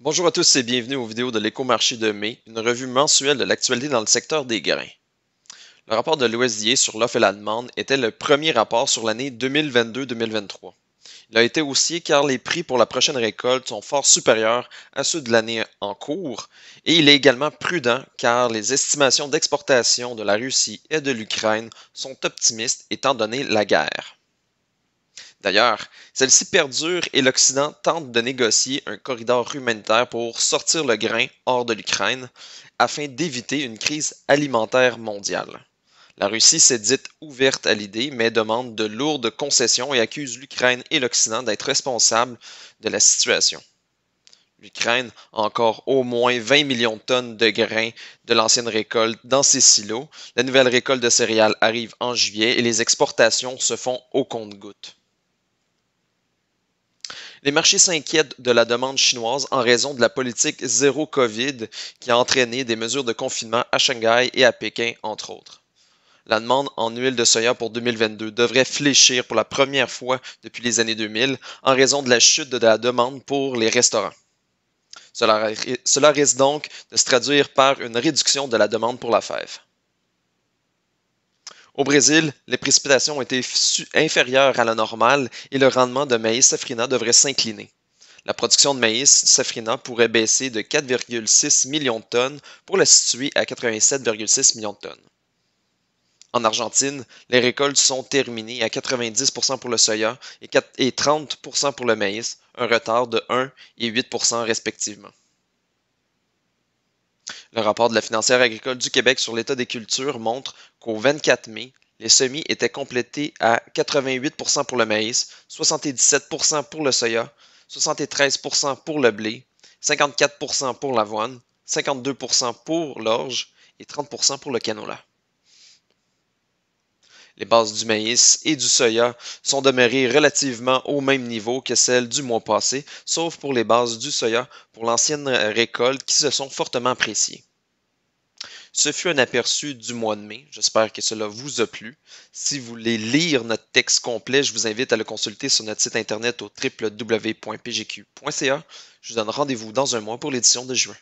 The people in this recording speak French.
Bonjour à tous et bienvenue aux vidéos de l'écomarché de mai, une revue mensuelle de l'actualité dans le secteur des grains. Le rapport de l'OSDA sur l'offre et la demande était le premier rapport sur l'année 2022-2023. Il a été haussier car les prix pour la prochaine récolte sont fort supérieurs à ceux de l'année en cours et il est également prudent car les estimations d'exportation de la Russie et de l'Ukraine sont optimistes étant donné la guerre. D'ailleurs, celle-ci perdure et l'Occident tente de négocier un corridor humanitaire pour sortir le grain hors de l'Ukraine afin d'éviter une crise alimentaire mondiale. La Russie s'est dite ouverte à l'idée, mais demande de lourdes concessions et accuse l'Ukraine et l'Occident d'être responsables de la situation. L'Ukraine a encore au moins 20 millions de tonnes de grains de l'ancienne récolte dans ses silos. La nouvelle récolte de céréales arrive en juillet et les exportations se font au compte-gouttes. Les marchés s'inquiètent de la demande chinoise en raison de la politique zéro COVID qui a entraîné des mesures de confinement à Shanghai et à Pékin, entre autres. La demande en huile de soya pour 2022 devrait fléchir pour la première fois depuis les années 2000 en raison de la chute de la demande pour les restaurants. Cela, cela risque donc de se traduire par une réduction de la demande pour la fève. Au Brésil, les précipitations ont été inférieures à la normale et le rendement de maïs safrina devrait s'incliner. La production de maïs safrina pourrait baisser de 4,6 millions de tonnes pour la situer à 87,6 millions de tonnes. En Argentine, les récoltes sont terminées à 90% pour le soya et 30% pour le maïs, un retard de 1 et 8% respectivement. Le rapport de la financière agricole du Québec sur l'état des cultures montre qu'au 24 mai, les semis étaient complétés à 88 pour le maïs, 77 pour le soya, 73 pour le blé, 54 pour l'avoine, 52 pour l'orge et 30 pour le canola. Les bases du maïs et du soya sont demeurées relativement au même niveau que celles du mois passé, sauf pour les bases du soya pour l'ancienne récolte qui se sont fortement appréciées. Ce fut un aperçu du mois de mai. J'espère que cela vous a plu. Si vous voulez lire notre texte complet, je vous invite à le consulter sur notre site internet au www.pgq.ca. Je vous donne rendez-vous dans un mois pour l'édition de juin.